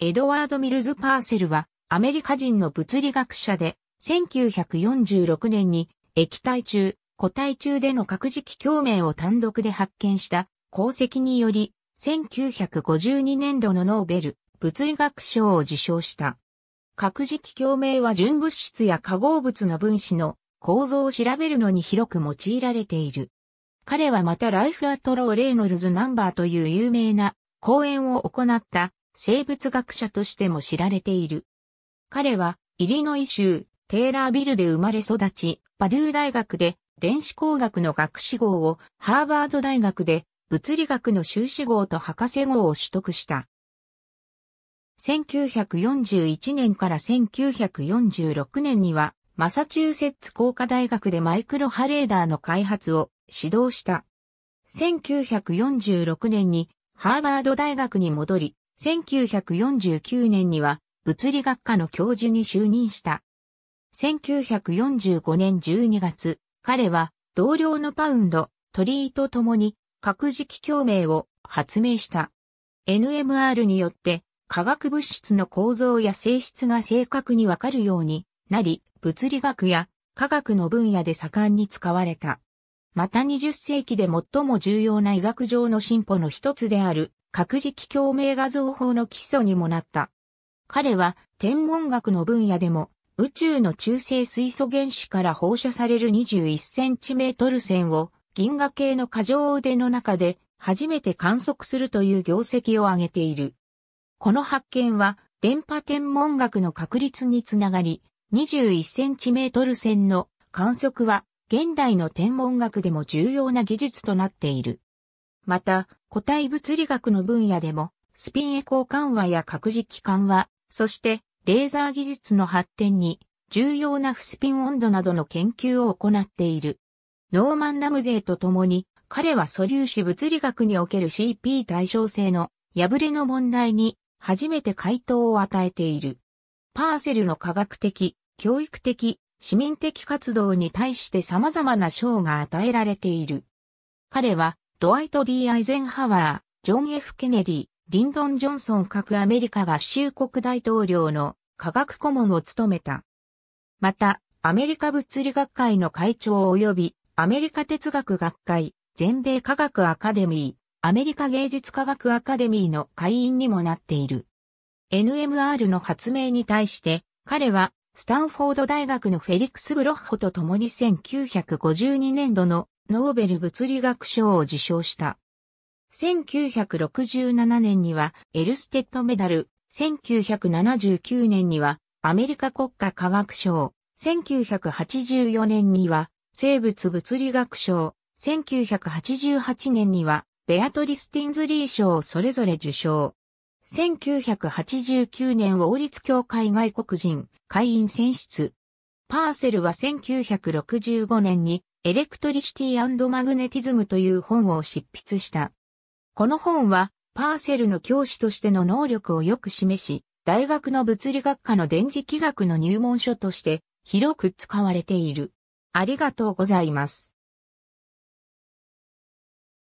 エドワード・ミルズ・パーセルは、アメリカ人の物理学者で、1946年に液体中、固体中での核磁気共鳴を単独で発見した功績により、1952年度のノーベル物理学賞を受賞した。核磁気共鳴は純物質や化合物の分子の構造を調べるのに広く用いられている。彼はまたライフアトロー・レイノルズナンバーという有名な講演を行った生物学者としても知られている。彼は、イリノイ州、テーラービルで生まれ育ち、パデュー大学で電子工学の学士号を、ハーバード大学で物理学の修士号と博士号を取得した。1941年から1946年には、マサチューセッツ工科大学でマイクロハレーダーの開発を指導した。1946年にハーバード大学に戻り、1949年には物理学科の教授に就任した。1945年12月、彼は同僚のパウンド、鳥居と共に核磁気共鳴を発明した。NMR によって化学物質の構造や性質が正確にわかるようになり、物理学や科学の分野で盛んに使われた。また20世紀で最も重要な医学上の進歩の一つである、核磁気共鳴画像法の基礎にもなった。彼は天文学の分野でも宇宙の中性水素原子から放射される 21cm 線を銀河系の過剰腕の中で初めて観測するという業績を挙げている。この発見は電波天文学の確立につながり 21cm 線の観測は現代の天文学でも重要な技術となっている。また、個体物理学の分野でも、スピンエコー緩和や核磁気緩和、そしてレーザー技術の発展に重要な不スピン温度などの研究を行っている。ノーマン・ラムゼーと共に、彼は素粒子物理学における CP 対称性の破れの問題に初めて回答を与えている。パーセルの科学的、教育的、市民的活動に対して様々な賞が与えられている。彼は、ドワイト・ D・ アイゼンハワー、ジョン・ F・ ケネディ、リンドン・ジョンソン各アメリカ合衆国大統領の科学顧問を務めた。また、アメリカ物理学会の会長及び、アメリカ哲学学会、全米科学アカデミー、アメリカ芸術科学アカデミーの会員にもなっている。NMR の発明に対して、彼はスタンフォード大学のフェリックス・ブロッホと共に1952年度のノーベル物理学賞を受賞した。1967年にはエルステッドメダル、1979年にはアメリカ国家科学賞、1984年には生物物理学賞、1988年にはベアトリス・ティンズリー賞をそれぞれ受賞。1989年王立協会外国人会員選出。パーセルは1965年にエレクトリシティマグネティズムという本を執筆した。この本はパーセルの教師としての能力をよく示し、大学の物理学科の電磁気学の入門書として広く使われている。ありがとうございます。